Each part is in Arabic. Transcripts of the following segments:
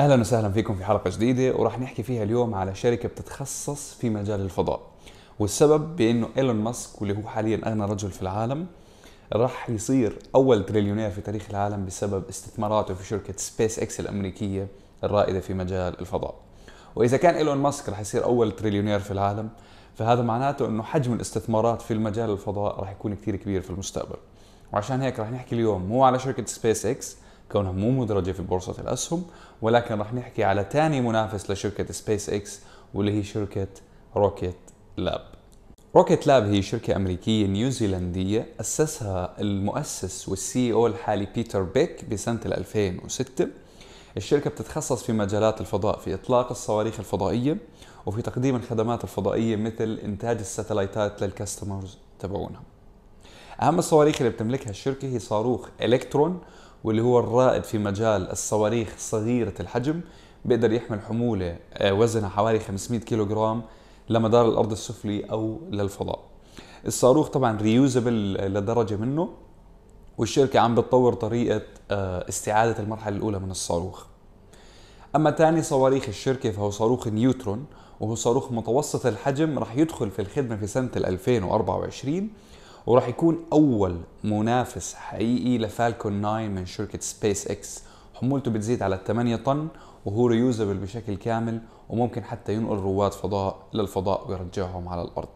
اهلا وسهلا فيكم في حلقه جديده وراح نحكي فيها اليوم على شركه بتتخصص في مجال الفضاء والسبب بانه ايلون ماسك واللي هو حاليا اغنى رجل في العالم راح يصير اول تريليونير في تاريخ العالم بسبب استثماراته في شركه سبيس اكس الامريكيه الرائده في مجال الفضاء واذا كان ايلون ماسك راح يصير اول تريليونير في العالم فهذا معناته انه حجم الاستثمارات في المجال الفضاء راح يكون كثير كبير في المستقبل وعشان هيك راح نحكي اليوم مو على شركه سبيس اكس كونها مو مدرجه في بورصه الاسهم ولكن راح نحكي على ثاني منافس لشركة سبيس اكس واللي هي شركة روكيت لاب روكيت لاب هي شركة أمريكية نيوزيلندية أسسها المؤسس والسي او الحالي بيتر بيك بسنة 2006 الشركة بتتخصص في مجالات الفضاء في إطلاق الصواريخ الفضائية وفي تقديم الخدمات الفضائية مثل إنتاج الستلايتات للكاستمرز تبعونها أهم الصواريخ اللي بتملكها الشركة هي صاروخ إلكترون واللي هو الرائد في مجال الصواريخ صغيرة الحجم بيقدر يحمل حمولة آه، وزنها حوالي 500 كيلوغرام لمدار الأرض السفلي أو للفضاء الصاروخ طبعا ريوزبل لدرجة منه والشركة عم بتطور طريقة آه، استعادة المرحلة الأولى من الصاروخ أما ثاني صواريخ الشركة فهو صاروخ نيوترون وهو صاروخ متوسط الحجم رح يدخل في الخدمة في سنة 2024 وراح يكون اول منافس حقيقي لفالكون 9 من شركه سبيس اكس حمولته بتزيد على 8 طن وهو ريوزبل بشكل كامل وممكن حتى ينقل رواد فضاء للفضاء ويرجعهم على الارض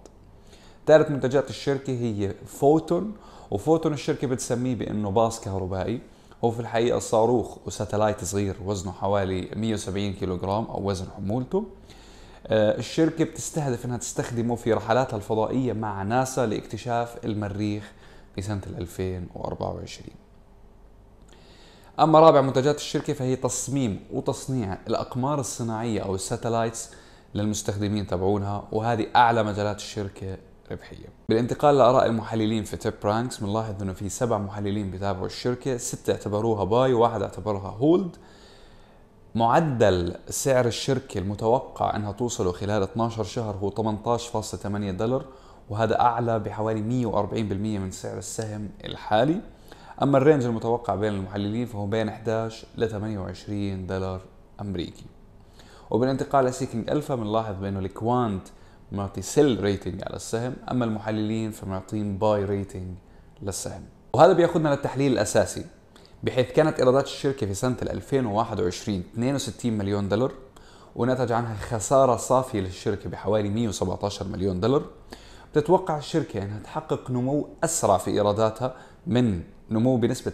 ثالث منتجات الشركة هي فوتون وفوتون الشركة بتسميه بأنه باص كهربائي هو في الحقيقة صاروخ وساتلايت صغير وزنه حوالي 170 كيلوغرام أو وزن حمولته آه، الشركة بتستهدف أنها تستخدمه في رحلاتها الفضائية مع ناسا لاكتشاف المريخ بسنة 2024 أما رابع منتجات الشركة فهي تصميم وتصنيع الأقمار الصناعية أو الساتلايتس للمستخدمين تبعونها وهذه أعلى مجالات الشركة ربحية بالانتقال لآراء المحللين في تيب رانكس بنلاحظ أنه في سبع محللين بتابعوا الشركة ستة اعتبروها باي وواحد اعتبرها هولد معدل سعر الشركة المتوقع انها توصله خلال 12 شهر هو 18.8 دولار وهذا اعلى بحوالي 140% من سعر السهم الحالي اما الرينج المتوقع بين المحللين فهو بين 11 ل 28 دولار امريكي وبالانتقال لسيكينج الفا بنلاحظ بانه الكوانت معطي سيل ريتنج على السهم اما المحللين فمعطين باي ريتنج للسهم وهذا بياخذنا للتحليل الاساسي بحيث كانت ايرادات الشركه في سنه 2021 62 مليون دولار ونتج عنها خساره صافيه للشركه بحوالي 117 مليون دولار تتوقع الشركه انها تحقق نمو اسرع في ايراداتها من نمو بنسبه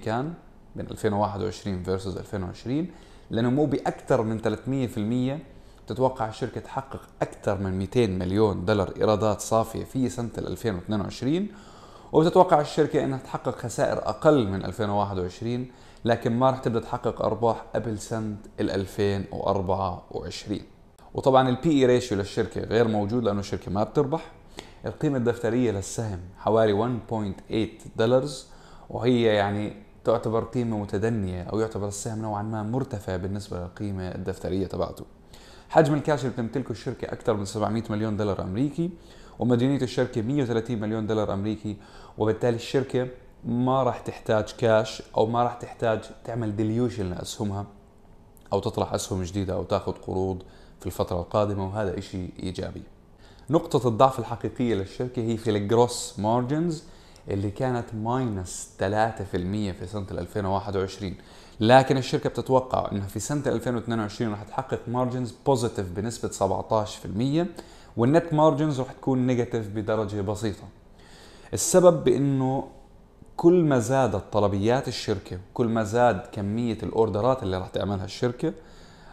77% كان من 2021 فيرسز 2020 لنمو باكثر من 300% تتوقع الشركة تحقق أكثر من 200 مليون دولار إيرادات صافية في سنة 2022 وبتتوقع الشركة أنها تحقق خسائر أقل من 2021 لكن ما رح تبدأ تحقق أرباح قبل سنة 2024 وطبعا البي اي ريشيو للشركة غير موجود لأنه الشركة ما بتربح القيمة الدفترية للسهم حوالي 1.8 دولارز وهي يعني تعتبر قيمة متدنية أو يعتبر السهم نوعا ما مرتفع بالنسبة للقيمة الدفترية تبعته حجم الكاش اللي بتمتلكه الشركة أكثر من 700 مليون دولار أمريكي ومديونيه الشركه 130 مليون دولار امريكي وبالتالي الشركه ما راح تحتاج كاش او ما راح تحتاج تعمل ديليوشن لاسهمها او تطرح اسهم جديده او تاخذ قروض في الفتره القادمه وهذا إشي ايجابي. نقطة الضعف الحقيقية للشركة هي في الجروس مارجنز اللي كانت ماينس 3% في سنة 2021 لكن الشركة بتتوقع انها في سنة 2022 راح تحقق مارجنز بوزيتيف بنسبة 17% والنت مارجنز رح تكون نيجاتيف بدرجه بسيطه السبب بانه كل ما زادت طلبيات الشركه كل ما زاد كميه الاوردرات اللي رح تعملها الشركه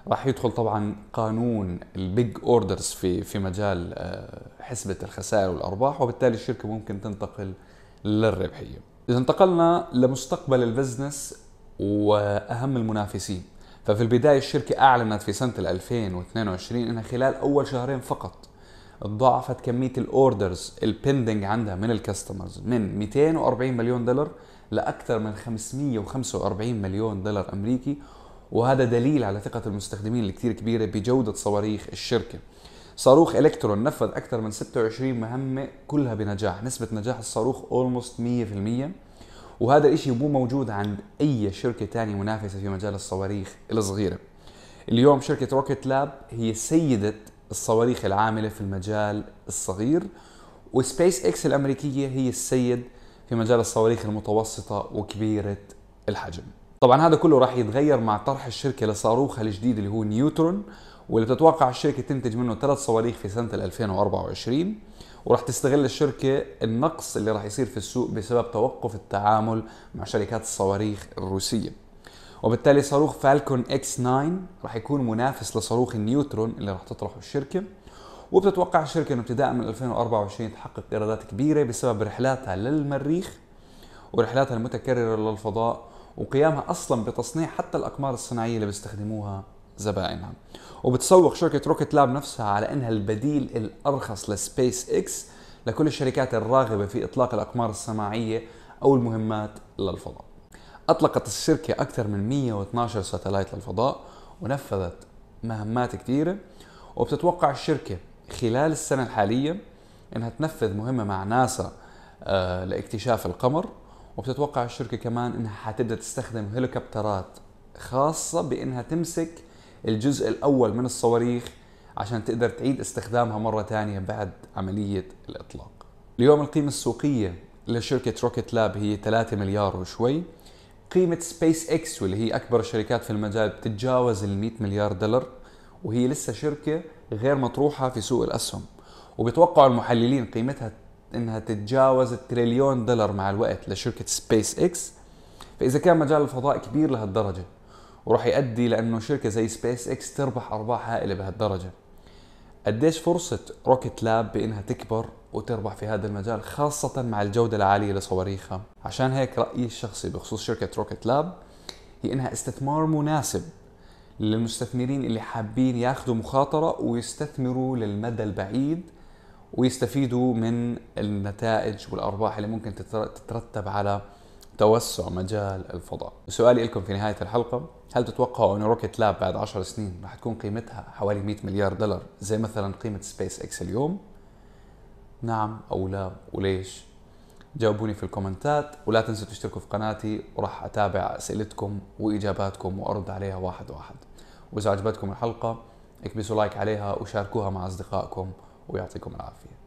راح يدخل طبعا قانون البيج اوردرز في في مجال آه، حسبه الخسائر والارباح وبالتالي الشركه ممكن تنتقل للربحيه اذا انتقلنا لمستقبل البزنس واهم المنافسين ففي البدايه الشركه اعلنت في سنه 2022 انها خلال اول شهرين فقط تضاعفت كميه الاوردرز البندنج عندها من الكاستمرز من 240 مليون دولار لاكثر من 545 مليون دولار امريكي وهذا دليل على ثقه المستخدمين الكثير كبيره بجوده صواريخ الشركه صاروخ الكترون نفذ اكثر من 26 مهمه كلها بنجاح نسبه نجاح الصاروخ اولموست 100% وهذا الشيء مو موجود عند اي شركه ثانيه منافسه في مجال الصواريخ الصغيره اليوم شركه روكيت لاب هي سيده الصواريخ العامله في المجال الصغير وسبيس اكس الامريكيه هي السيد في مجال الصواريخ المتوسطه وكبيره الحجم. طبعا هذا كله راح يتغير مع طرح الشركه لصاروخها الجديد اللي هو نيوترون واللي بتتوقع الشركه تنتج منه ثلاث صواريخ في سنه 2024 وراح تستغل الشركه النقص اللي راح يصير في السوق بسبب توقف التعامل مع شركات الصواريخ الروسيه. وبالتالي صاروخ فالكون اكس 9 راح يكون منافس لصاروخ النيوترون اللي راح تطرحه الشركه وبتتوقع الشركه انه ابتداء من 2024 تحقق ايرادات كبيره بسبب رحلاتها للمريخ ورحلاتها المتكرره للفضاء وقيامها اصلا بتصنيع حتى الاقمار الصناعيه اللي بيستخدموها زبائنها وبتسوق شركة روكت لاب نفسها على انها البديل الارخص لسبيس اكس لكل الشركات الراغبة في اطلاق الاقمار الصناعية او المهمات للفضاء أطلقت الشركة أكثر من 112 ساتلايت للفضاء ونفذت مهمات كثيرة وبتتوقع الشركة خلال السنة الحالية أنها تنفذ مهمة مع ناسا آه، لاكتشاف القمر وبتتوقع الشركة كمان أنها حتبدأ تستخدم هليكوبترات خاصة بأنها تمسك الجزء الأول من الصواريخ عشان تقدر تعيد استخدامها مرة ثانية بعد عملية الإطلاق اليوم القيمة السوقية لشركة روكيت لاب هي 3 مليار وشوي قيمه سبيس اكس واللي هي اكبر الشركات في المجال بتتجاوز ال 100 مليار دولار وهي لسه شركه غير مطروحه في سوق الاسهم وبيتوقعوا المحللين قيمتها انها تتجاوز التريليون دولار مع الوقت لشركه سبيس اكس فاذا كان مجال الفضاء كبير لهالدرجه وراح يؤدي لانه شركه زي سبيس اكس تربح ارباح هائله بهالدرجه قديش فرصة روكيت لاب بإنها تكبر وتربح في هذا المجال خاصة مع الجودة العالية لصواريخها عشان هيك رأيي الشخصي بخصوص شركة روكيت لاب هي إنها استثمار مناسب للمستثمرين اللي حابين ياخذوا مخاطرة ويستثمروا للمدى البعيد ويستفيدوا من النتائج والأرباح اللي ممكن تترتب على توسع مجال الفضاء سؤالي لكم في نهاية الحلقة هل تتوقعوا أن روكيت لاب بعد 10 سنين راح تكون قيمتها حوالي 100 مليار دولار زي مثلا قيمة سبيس اكس اليوم؟ نعم أو لا وليش؟ جاوبوني في الكومنتات ولا تنسوا تشتركوا في قناتي وراح أتابع أسئلتكم وإجاباتكم وأرد عليها واحد واحد وإذا عجبتكم الحلقة اكبسوا لايك عليها وشاركوها مع أصدقائكم ويعطيكم العافية